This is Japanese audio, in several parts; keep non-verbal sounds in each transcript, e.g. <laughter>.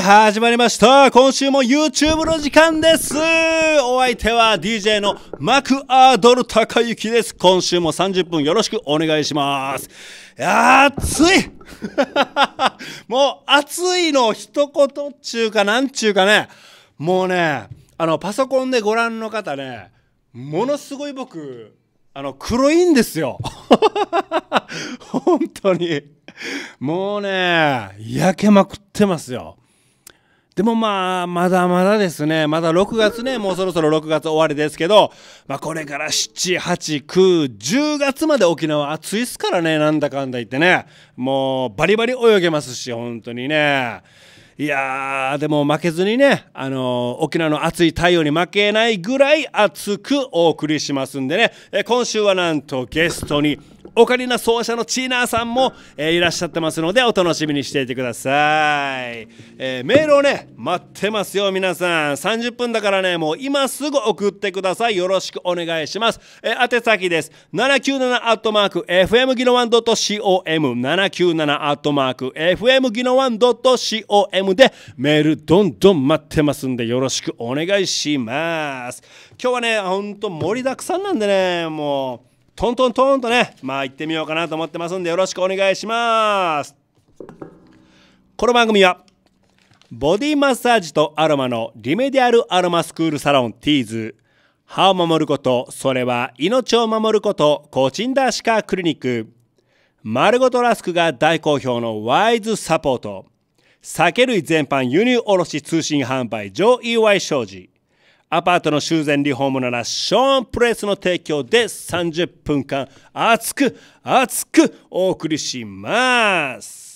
い、始まりました。今週も YouTube の時間です。お相手は DJ のマクアードル高之です。今週も30分よろしくお願いします。いや暑い <laughs> もう暑いの一言っちゅうかなんちゅうかね。もうね、あの、パソコンでご覧の方ね、ものすごい僕、あの、黒いんですよ。<laughs> 本当に。もうね、焼けまくってますよ。でもまあ、まだまだですね。まだ6月ね、もうそろそろ6月終わりですけど、まあこれから7、8、9、10月まで沖縄暑いっすからね、なんだかんだ言ってね。もうバリバリ泳げますし、本当にね。いやー、でも負けずにね、あのー、沖縄の暑い太陽に負けないぐらい熱くお送りしますんでね、え今週はなんとゲストにオカリナ奏者のチーナーさんも、えー、いらっしゃってますのでお楽しみにしていてください、えー、メールをね待ってますよ皆さん30分だからねもう今すぐ送ってくださいよろしくお願いします、えー、宛先です797アットマーク FM ギノワン .com797 アットマーク FM ギノワン .com でメールどんどん待ってますんでよろしくお願いします今日はねほんと盛りだくさんなんでねもうトントントンとねまあ行ってみようかなと思ってますんでよろしくお願いしますこの番組はボディマッサージとアロマのリメディアルアロマスクールサロンティーズ歯を守ることそれは命を守ることコチンダーシカクリニック丸ごとラスクが大好評のワイズサポート酒類全般輸入卸通信販売上 EY 商事アパートの修繕リフォームならショーンプレイスの提供で30分間熱く熱くお送りします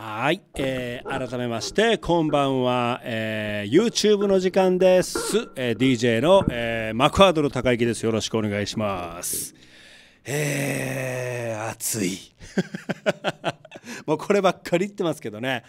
はい、えー、改めましてこんばんは、えー、YouTube の時間です、えー、DJ の、えー、マクアドル高木ですよろしくお願いしますえー、暑い <laughs> もうこればっかり言ってますけどね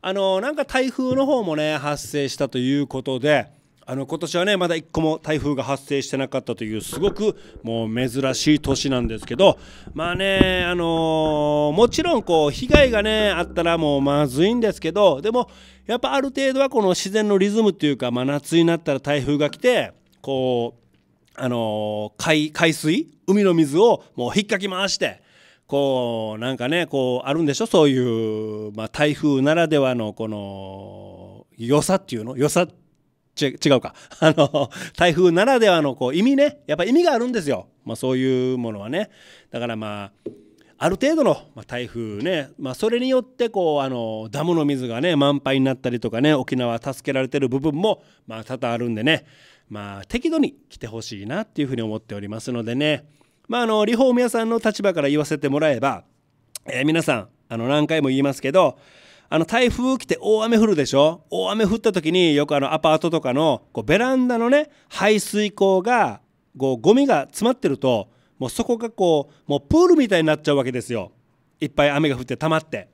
あのなんか台風の方もね発生したということであの今年はねまだ1個も台風が発生してなかったというすごくもう珍しい年なんですけどまあねあのー、もちろんこう被害がねあったらもうまずいんですけどでもやっぱある程度はこの自然のリズムっていうか真夏になったら台風が来てこうあのー、海水海の水をもう引っかき回してこうなんかねこうあるんでしょそういう、まあ、台風ならではのこの良さっていうの良さって違うか。<laughs> あの、台風ならではのこう意味ね。やっぱ意味があるんですよ。まあそういうものはね。だからまあ、ある程度の、台風ね、まあ、それによってこうあのダムの水がね満杯になったりとかね沖縄助けられてる部分も、まあ、多々あるんでね、まあ、適度に来てほしいなっていうふうに思っておりますのでね、まあ、あのリフォーム屋さんの立場から言わせてもらえば、えー、皆さんあの何回も言いますけどあの台風来て大雨降るでしょ大雨降った時によくあのアパートとかのこうベランダのね排水口がこうゴミが詰まってるともうそこがこうもうプールみたいになっちゃうわけですよいっぱい雨が降って溜まって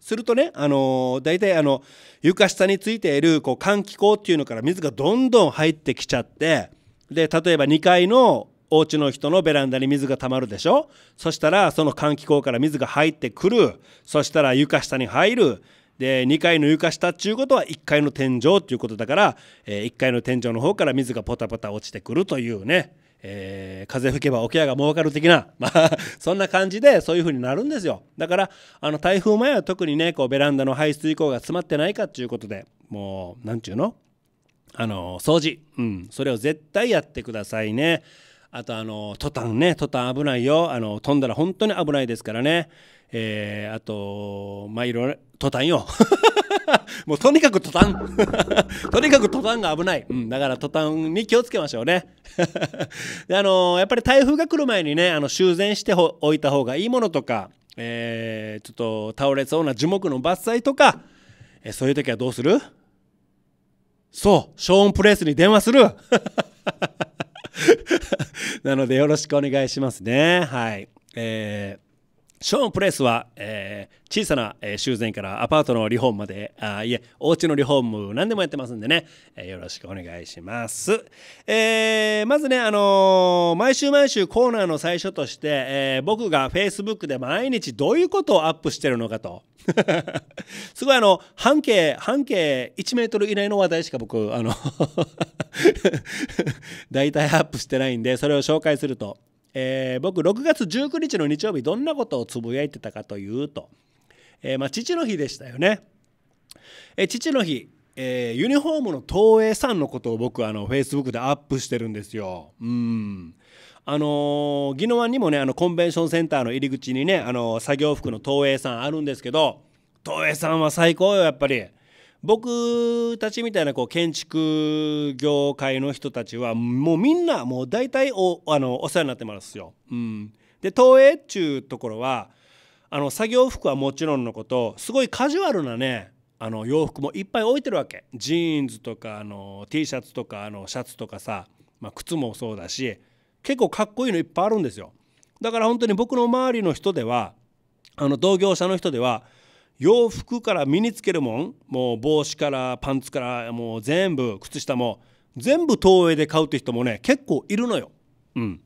するとね、あのー、大体あの床下についているこう換気口っていうのから水がどんどん入ってきちゃってで例えば2階のお家の人のベランダに水が溜まるでしょそしたらその換気口から水が入ってくるそしたら床下に入るで2階の床下っていうことは1階の天井っていうことだから、え1階の天井の方から水がポタポタ落ちてくるというね、えー、風吹けば桶屋が儲かる的な、まあ、<laughs> そんな感じでそういう風になるんですよだからあの台風前は特にねこうベランダの排水口が詰まってないかっていうことでもう何て言うのあの掃除、うん、それを絶対やってくださいね。あとあのトタンねトタン危ないよあの飛んだら本当に危ないですからね、えー、あとまあいろいろトタンよ <laughs> もうとにかくトタン <laughs> とにかくトタンが危ない、うん、だからトタンに気をつけましょうね <laughs> であのやっぱり台風が来る前にねあの修繕しておいた方がいいものとか、えー、ちょっと倒れそうな樹木の伐採とか、えー、そういう時はどうするそうショーン・プレイスに電話する <laughs> なのでよろしくお願いしますね。はい。えーショーン・プレスは、え小さな、修繕からアパートのリフォームまで、あいえ、お家のリフォーム何でもやってますんでね、えー、よろしくお願いします。えー、まずね、あのー、毎週毎週コーナーの最初として、え僕が Facebook で毎日どういうことをアップしてるのかと。<laughs> すごいあの、半径、半径1メートル以内の話題しか僕、あの <laughs> 大体アップしてないんで、それを紹介すると、え僕6月19日の日曜日どんなことをつぶやいてたかというと、えー、まあ、父の日でしたよね。え父の日、えー、ユニフォームの東映さんのことを僕あの Facebook でアップしてるんですよ。うんあの宜野湾にもねあのコンベンションセンターの入り口にね、あの作業服の東映さんあるんですけど東映さんは最高よやっぱり。僕たちみたいなこう建築業界の人たちはもうみんなもう大体おあのお世話になってますよ。うん、で東映っちゅうところはあの作業服はもちろんのことすごいカジュアルなねあの洋服もいっぱい置いてるわけジーンズとかあの T シャツとかあのシャツとかさ、まあ、靴もそうだし結構かっこいいのいっぱいあるんですよだから本当に僕の周りの人ではあの同業者の人では洋服から身につけるもんもう帽子からパンツからもう全部靴下も全部東映で買うって人もね結構いるのよ。うん、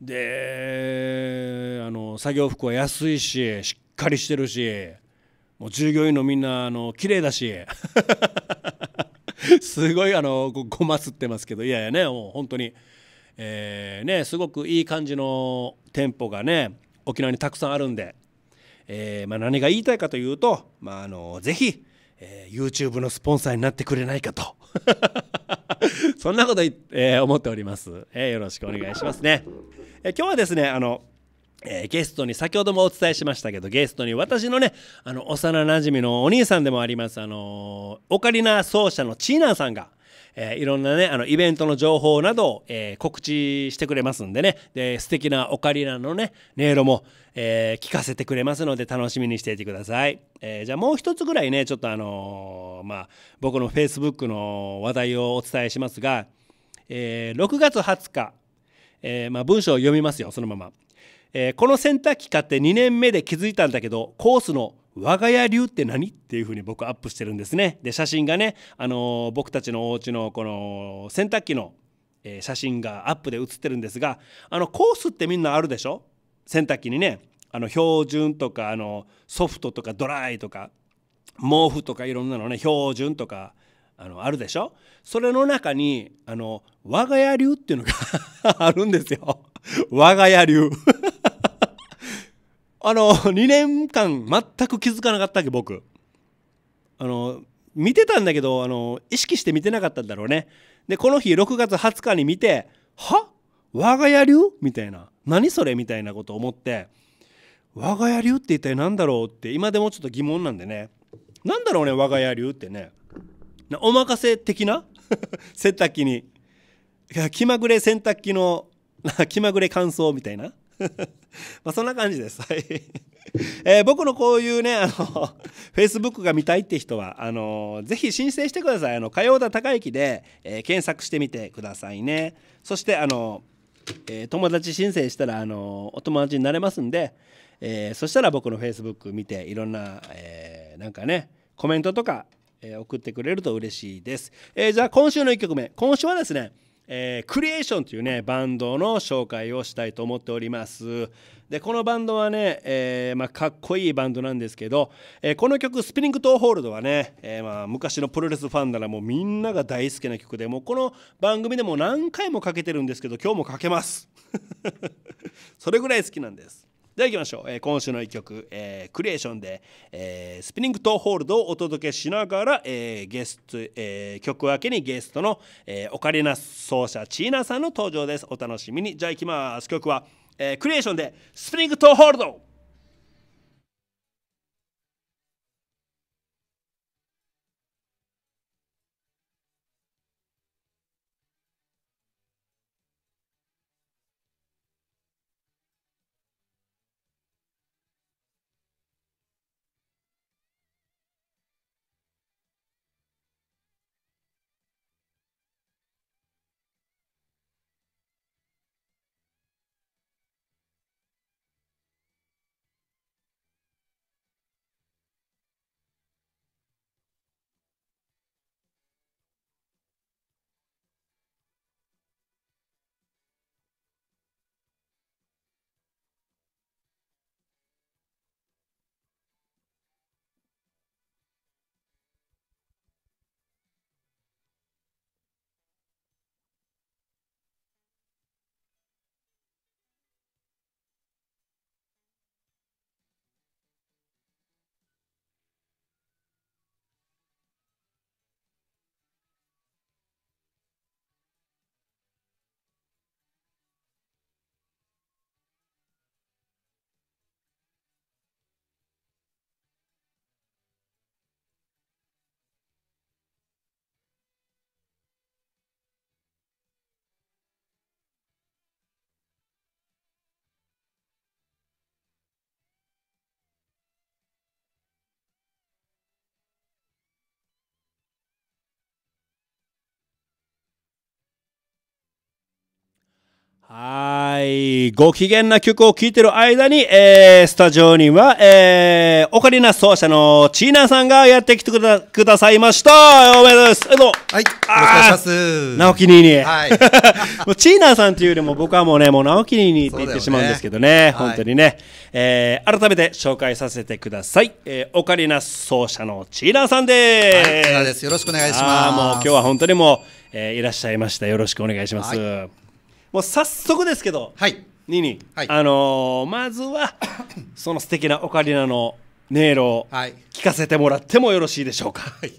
であの作業服は安いししっかりしてるしもう従業員のみんなあの綺麗だし <laughs> すごいあのごま吸ってますけどいやいやねもう本当に、えー、ねすごくいい感じの店舗がね沖縄にたくさんあるんで、えー、まあ、何が言いたいかというと、まあ、あのぜひ、えー、YouTube のスポンサーになってくれないかと <laughs> そんなこと、え思っております、えよろしくお願いしますね。今日はですねあのえー、ゲストに先ほどもお伝えしましたけどゲストに私のねあの幼なじみのお兄さんでもありますあのオカリナ奏者のチーナーさんが、えー、いろんなねあのイベントの情報などを、えー、告知してくれますんでねで素敵なオカリナのね音色も、え聞かせてくれますので楽しみにしていてください、えじゃあもう一つぐらいねちょっとあのまあ僕の Facebook の話題をお伝えしますが、え6月20日えー、まあ、文章を読みますよそのまま、えー、この洗濯機買って2年目で気づいたんだけどコースの我が家流って何っていうふうに僕アップしてるんですねで写真がね、あのー、僕たちのお家のこの洗濯機の写真がアップで写ってるんですがあのコースってみんなあるでしょ洗濯機にねあの標準とかあのソフトとかドライとか毛布とかいろんなのね標準とかあのあるでしょそれの中にあの我が家流っていうのが <laughs> あるんですよ我が家流 <laughs> あの2年間全く気づかなかったっけ僕あの見てたんだけどあの意識して見てなかったんだろうねでこの日6月20日に見ては我が家流みたいな何それみたいなことを思って我が家流って一体何だろうって今でもちょっと疑問なんでね何だろうね我が家流ってねお任せ的な <laughs> 洗濯機に気まぐれ洗濯機の気まぐれ乾燥みたいな <laughs> まあそんな感じです。はいえー、僕のこういうね、あの、Facebook が見たいって人は、あの、ぜひ申請してください。あの、火曜田孝きで、えー、検索してみてくださいね。そして、あの、えー、友達申請したら、あの、お友達になれますんで、えそしたら僕の Facebook 見て、いろんな、えなんかね、コメントとか、えー、送ってくれると嬉しいです、えー、じゃあ今週の1曲目今週はですねえー、クリエーションというねバンドの紹介をしたいと思っておりますでこのバンドはね、えー、まあ、かっこいいバンドなんですけど、えー、この曲「スピリングトーホールド」はね、えまあ、昔のプロレスファンならもうみんなが大好きな曲でもうこの番組でも何回もかけてるんですけど今日もかけます <laughs> それぐらい好きなんですでは行きましょう、えー、今週の1曲、えー、クリエーションで、えー、スピニングとホールドをお届けしながら、えー、ゲスト、えー、曲明けにゲストの、えー、オカリナ奏者チーナさんの登場ですお楽しみにじゃあキきます曲は、えー、クリエーションでスプリングとホールドはい。ご機嫌な曲を聴いてる間に、えー、スタジオには、えー、オカリナ奏者のチーナさんがやってきてくだくださいました。おめでとうございます。はい。よろしくお願いします。直樹にに。はい。<laughs> もうチーナさんというよりも僕はもうね、もうニーににって言ってしまうんですけどね。ね本当にね、はい、えー、改めて紹介させてください。えー、オカリナ奏者のチーナさんです。はい、です。よろしくお願いします。もう今日は本当にもう、えー、いらっしゃいました。よろしくお願いします。はいもう早速ですけど、はい、ニニ、はい、あのー、まずは <coughs> その素敵なオカリナの音色を聞かせてもらってもよろしいでしょうか。はい、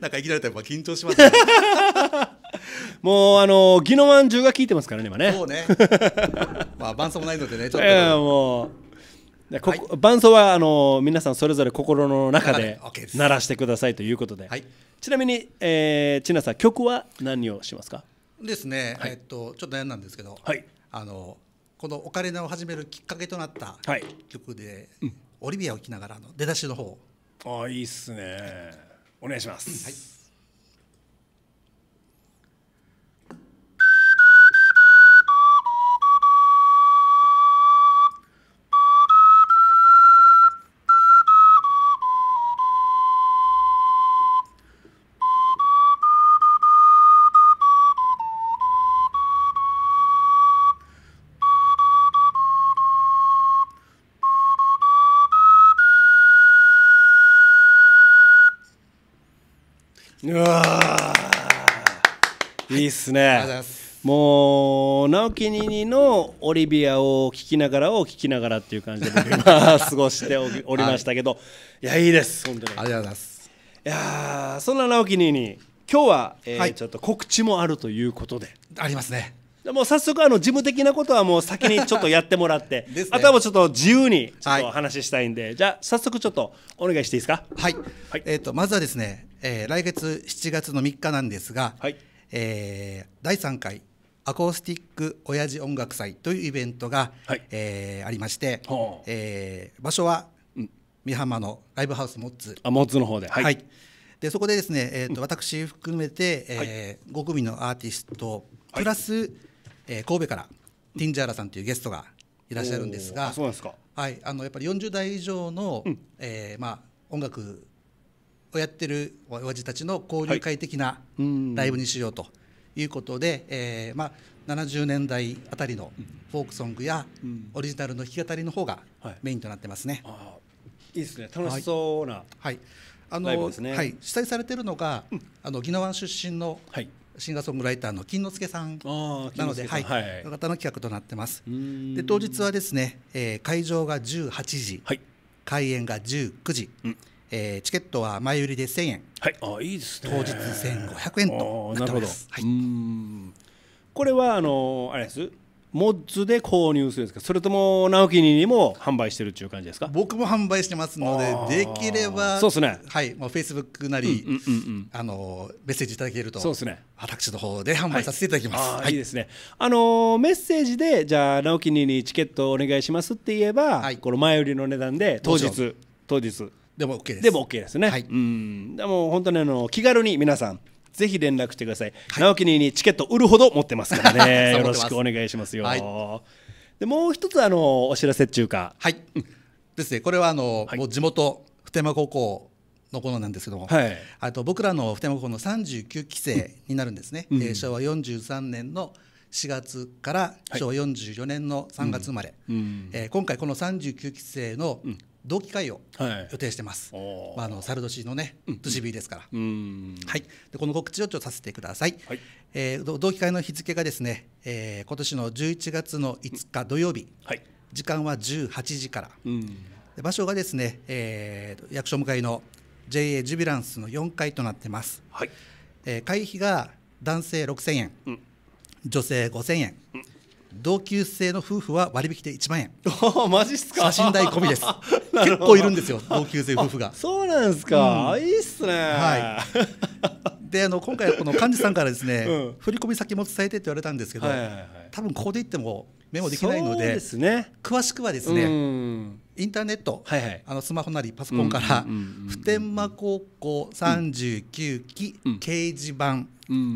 なんかいきなりやっぱ緊張します、ね、<laughs> もうあの宜野湾中が聞いてますからね今ね。そうね。<laughs> まあ伴奏もないのでねちょっと。もう。こはい、伴奏はあの皆さんそれぞれ心の中で鳴らしてくださいということで、はい、ちなみに、えー、千奈さん曲は何をしますかですね、はい、えっとちょっと悩んだんですけど、はい、あのこの「オカリナ」を始めるきっかけとなった曲で、はい、オリビアを聴きながらの出だしの方ああいいっすねお願いします、はいうわいいっすね。もう直樹にのオリビアを聞きながらを聞きながらっていう感じで今過ごしておりましたけど、はい、いやいいです本当にありがとうございますいやそんな直樹にに今日は、えー、はい、ちょっと告知もあるということでありますねもう早速あの事務的なことはもう先にちょっとやってもらって、<laughs> ね、あとはもうちょっと自由にちょっとお話ししたいんで、はい、じゃあ早速ちょっとお願いしていいですかはい、はい、えっ、ー、とまずはですね、えー、来月7月の3日なんですが、はいえー、第3回アコースティック親父音楽祭というイベントが、はい、えー、ありまして、えー、場所は美浜のライブハウスモッツあモッツの方ではい、はい、でそこでですね、えーと、私含めて、えー、はい、5組のアーティストプラス、えー、神戸からティンジャーラさんというゲストがいらっしゃるんですがそうですか、はい、あのやっぱり40代以上の、うん、えー、まあ、音楽をやってるおやじたちの交流会的なライブにしようということで、はい、えー、まあ、70年代あたりのフォークソングやオリジナルの弾き語りの方がメインとなってますね。はい、いいですね楽しそうな、はい、はいあの、ね、はい、主催されているのが、うん、あの宜野湾出身の、はい、シンガーソングライターの金之助さんなので、はい、はい、の方の企画となってます。で当日はですね、えー、会場が18時、はい、開演が19時、うん、えー、チケットは前売りで1000円、はい、あいいですね。当日1500円となってます。はい、これはあのあれです。モッズで購入するんですかそれとも直樹にも販売してるっていう感じですか僕も販売してますのでできればそうですねはいもうフェイスブックなり、あのメッセージいただけるとそうですね私の方で販売させていただきます、はい、い、いですねあのメッセージでじゃあ直樹にチケットお願いしますって言えば、はい、この前売りの値段で当日当日でも OK ですでも OK ですね、はい、うんでも本当にあの気軽に皆さんぜひ連絡してください、はい、直樹にチケット売るほど持ってますからね <laughs> よろしくお願いしますよ、はい、でもう一つあのお知らせ中華はい、ですねこれはあの、はい、もう地元普天間高校のこ頃なんですけども、はい、あと僕らの普天間高校の三十九期生になるんですね、うん、えー、昭和四十三年の四月から昭和四十四年の三月生まれ、はえ今回この三十九期生の同期会を予定してます、はい、まあ、あのサルドシーのね年日ですから、はい、でこの告知をちょっとさせてください、はい、えー、同期会の日付がですね、えー、今年の11月の5日土曜日、はい、時間は18時から、で場所がですね、えー、役所向かいの JA ジュビランスの4階となってます、はいえー、会費が男性6000円、うん、女性5000円、うん同級生の夫婦は割引で1万円マジっすか写真代込みです <laughs> 結構いるんですよ同級生夫婦がそうなんですか、うん、いいっすねはいであの今回この幹事さんからですね、うん、振込先も伝えてって言われたんですけど、はいはいはい、多分ここで言ってもメモできないので、です、ね、詳しくはですね、インターネット、はいはい、あのスマホなりパソコンから、普天間高校39期掲示板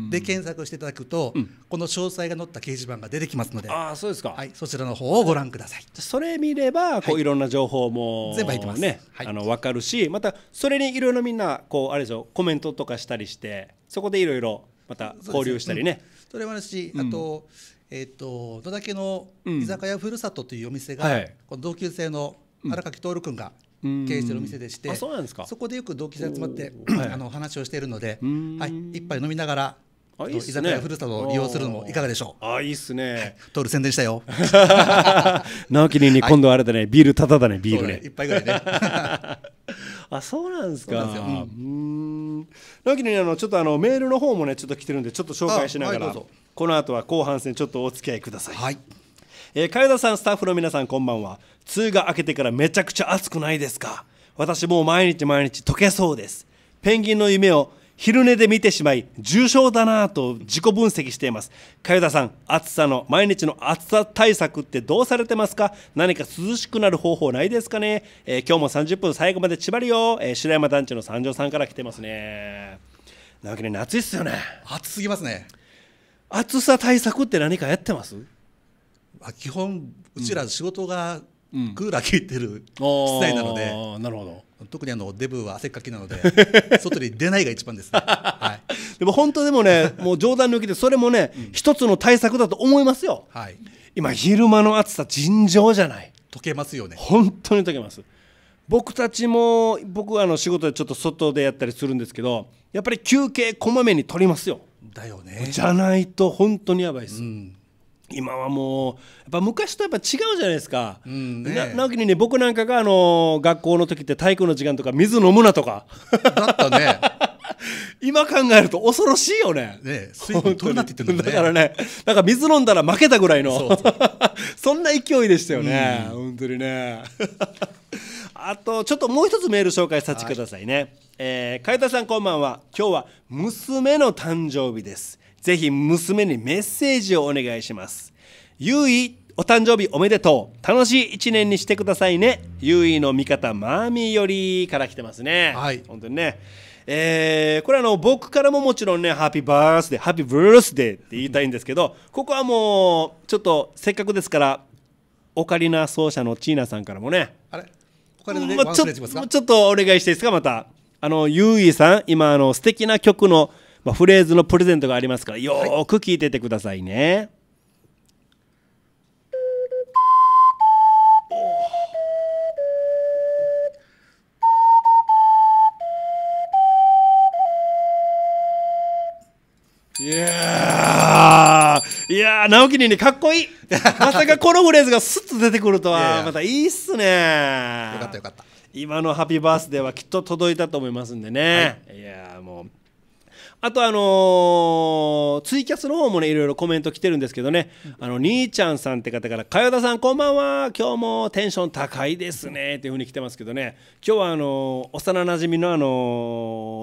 で検索していただくと、うん、この詳細が載った掲示板が出てきますのでああそうですか、はい、そちらの方をご覧くださいそれ見ればこう、い、ろんな情報も、ね、全部入ってますね、はい、あのわかるしまたそれにいろいろみんなこうあれでしょコメントとかしたりしてそこでいろいろまた交流したりね。そ、ねうん、れもあるし、あと、うん、えっ、ー、と野田家の居酒屋ふるさとというお店が、うんはい、この同級生の荒垣徹君が経営してるお店でしてあそうなんですかそこでよく同期生集まって、はい、あの話をしているので、はい、一杯飲みながらあいいね、居酒屋ふるさとを利用するのもいかがでしょうあいいっすねトる宣伝したよ <laughs> 直樹に今度あれだね、はい、ビールただだねビールねね一杯ぐらいね <laughs> あそうなんですかうん直樹にあのちょっとあのメールの方もねちょっと来てるんでちょっと紹介しながら、はい、この後は後半戦ちょっとお付き合いください、はいえー、かよださんスタッフの皆さんこんばんは2が明けてからめちゃくちゃ暑くないですか私もう毎日毎日溶けそうですペンギンの夢を昼寝で見てしまい重症だなぁと自己分析していますかよださん暑さの毎日の暑さ対策ってどうされてますか何か涼しくなる方法ないですかね、えー、今日も30分最後まで縛るよ、えー、白山団地の三条さんから来てますねなわけで夏っすよね暑すぎますね暑さ対策って何かやってますまあ、基本うちら仕事がクーラー効いてる室内なので、うん、なるほど特にあのデブは汗っかきなので <laughs> 外に出ないが一番ですね、はい、<laughs> でも本当でもね <laughs> もう冗談抜きでそれもね、一つの対策だと思いますよ、はい、今昼間の暑さ尋常じゃない溶けますよね本当に溶けます僕たちも僕はあの仕事でちょっと外でやったりするんですけどやっぱり休憩こまめに取りますよだよねじゃないと本当にやばいです、うん今はもうやっぱ昔とやっぱ違うじゃないですか、うんね、なおきにね僕なんかがあの学校の時って体育の時間とか水飲むなとかだったね <laughs> 今考えると恐ろしいよね。ね水分取るなって言ってるんだ、ね、からね、なんか水飲んだら負けたぐらいの、そ <laughs> そんな勢いでしたよね、うん、本当にね。<laughs> あと、ちょっともう一つメール紹介させてくださいね。はい、えー、かえたさんこんばんは。今日は娘の誕生日です。ぜひ娘にメッセージをお願いします。ゆい、お誕生日おめでとう。楽しい一年にしてくださいね。ゆいの味方、マーミーよりから来てますね。はい。本当にね。えー、これあの僕からももちろんね、ハッピーバースデー、ハッピーブルースデーって言いたいんですけど、<laughs> ここはもう、ちょっとせっかくですから、オカリナ奏者のチーナさんからもね、あれオカリナまちょっとお願いしていいですか、また。あの、ゆいさん、今、あの、素敵な曲の、まあ、フレーズのプレゼントがありますからよーく聞いててくださいね。いやー、いやー、直樹にね、かっこいい。<laughs> まさかこのフレーズがすっと出てくるとは、またいいっすね。よかったよかった。今のハッピーバースデーはきっと届いたと思いますんでね。はい、いやー、もう。あとあのー、ツイキャスの方もねいろいろコメント来てるんですけどね、あの兄ちゃんさんって方から「かよださんこんばんは今日もテンション高いですね」っていうふうに来てますけどね今日はあのー、幼なじみのあの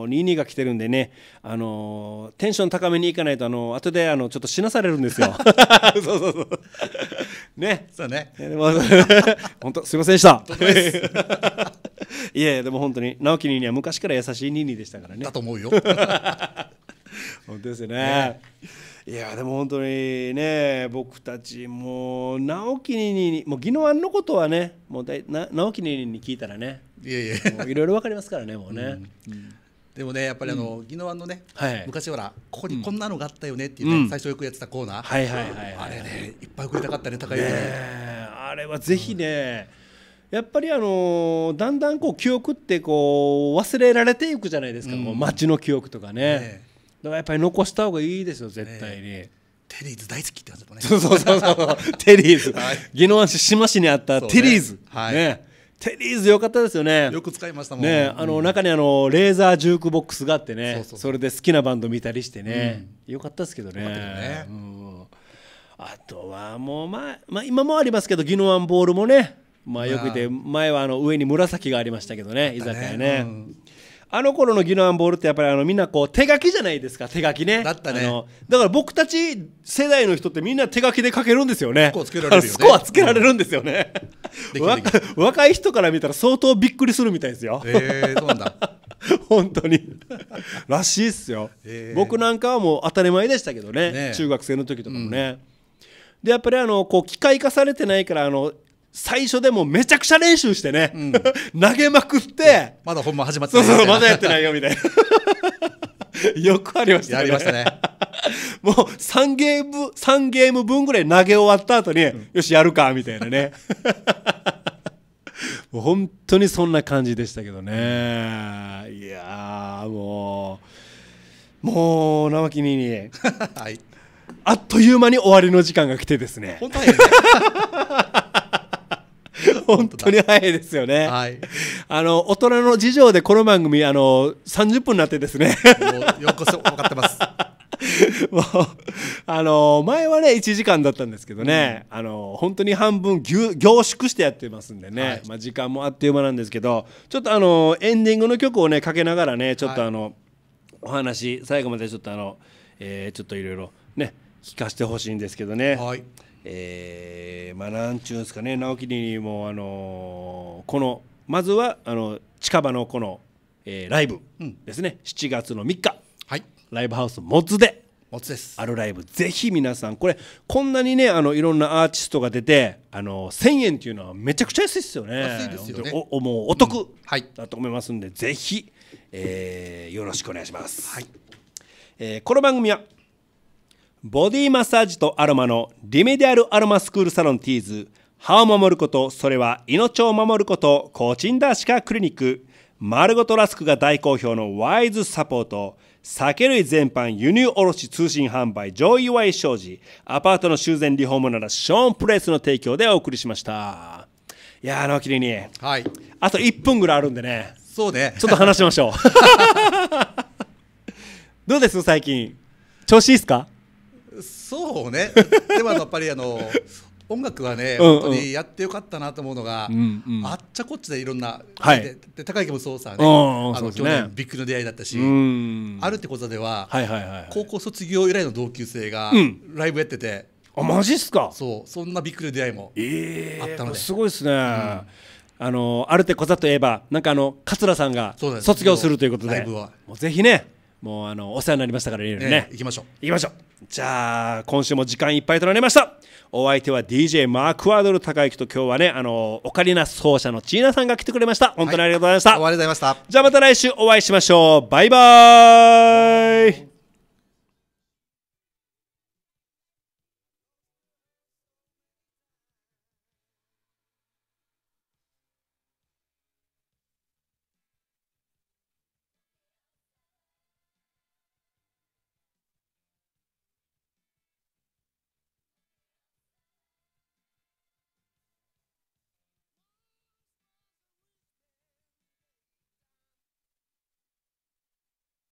ー、ニーニーが来てるんでね、あのー、テンション高めにいかないとあのー、後であのちょっと死なされるんですよ。<laughs> そうそうそうねそうね本当すいませんでした。<laughs> いやいやでも本当に直樹ニーニーは昔から優しいニーニーでしたからね。だと思うよ。<laughs> <laughs> 本当ですね、ね、いやでも本当にね僕たちもう直樹にもう宜野湾のことはねもうだいな直樹にに聞いたらねいやいやいろいろ分かりますからねもうね、うんうんでもねやっぱりあの、うん、宜野湾のね、はい、昔ほらここにこんなのがあったよねっていうね、うん、最初よくやってたコーナー、はいはいあれねいっぱい送りたかったね高井ねあれはぜひね、うんやっぱりあのだんだんこう記憶ってこう忘れられていくじゃないですか、うん、う街の記憶とかね、だからやっぱり残した方がいいですよ絶対に。テリーズ大好きってやつだね。そうそうそう <laughs> そう。テリーズ。宜野湾市志摩市にあったテリーズ。ねはい、ね。テリーズ良かったですよね。よく使いましたもんね。あの、うん、中にあのレーザージュークボックスがあってね。それで好きなバンド見たりしてね。うん、よかったですけどね。あとはもうまあまあ今もありますけど宜野湾ボールもね。まあよくて前はあの上に紫がありましたけどね居酒屋ね、うん、あの頃のギノアンボールってやっぱりあのみんなこう手書きじゃないですか手書きねだったねだから僕たち世代の人ってみんな手書きで書けるんですよねスコアつけられる、ね、<laughs> スコアつけられるんですよね、うん、<laughs> 若い人から見たら相当びっくりするみたいですよえー、そうなんだ <laughs> 本当にらしいっすよ、えー、僕なんかはもう当たり前でしたけどね、ね、中学生の時とかもね、うんでやっぱりあのこう機械化されてないからあの最初でもめちゃくちゃ練習してね、うん、<laughs> 投げまくって、まだ本番始まってないそうそうまだやってないよみたいな <laughs> よくありましたね。りましたね。<laughs> もう3ゲーム、三ゲーム分ぐらい投げ終わった後に、うん、よし、やるか、みたいなね。もう本当にそんな感じでしたけどね。いやもう、もう、生木にに、はい、あっという間に終わりの時間が来てですね。本当はね。本当に早いですよね。はい。あの、大人の事情でこの番組、あの、30分になってですね。もう、ようこそ、分かってます。<laughs> もう、あの、前はね、1時間だったんですけどね、うん、あの、本当に半分ぎゅ凝縮してやってますんでね、はい、まあ、時間もあっという間なんですけど、ちょっとあの、エンディングの曲をね、かけながらね、ちょっとあの、はい、お話、最後までちょっとあの、えー、ちょっといろいろね、聞かせてほしいんですけどね。はい。えー、まあなんちゅうんですかね直樹にもあのこのまずはあの近場のこの、えー、ライブですね、うん、7月の3日、はい、ライブハウスもつでもつですあるライブぜひ皆さんこれこんなにねあのいろんなアーティストが出てあの1000円っていうのはめちゃくちゃ安いですよね安いですよねおもうお得、はい、だと思いますんでぜひ、えー、よろしくお願いします。はいえー、この番組はボディマッサージとアロマのリメディアルアロマスクールサロンティーズ歯を守ることそれは命を守ることコチンダーシカクリニック丸ごとラスクが大好評のワイズサポート酒類全般輸入卸通信販売上位ワイ商事アパートの修繕リフォームならショーンプレイスの提供でお送りしましたいやあのきりに、はい、あと1分ぐらいあるんでねそうねちょっと話しましょう <laughs> どうです最近調子いいっすかそうねでもやっぱりあの音楽はね、本当にやってよかったなと思うのが、うんうん、あっちゃこっちでいろんな、はい、でで高池もそうさね、うんうん、ね、去年ビッグの出会いだったし、あるってことでははいはいはい、高校卒業以来の同級生がライブやってて、うん、あマジっすかそうそんなビッグの出会いもあったので、えー、すごいですね、うん、あのあるってこざといえばなんかあの桂さんが卒業するということでライブはもうぜひねもうあのお世話になりましたからね、えー、ね行きましょう行きましょうじゃあ今週も時間いっぱいとなりましたお相手は DJ マークワードル高行と今日はねあのオカリナ奏者のチーナさんが来てくれました本当にありがとうございました、はい、ありがとうございましたじゃあまた来週お会いしましょうバイバイ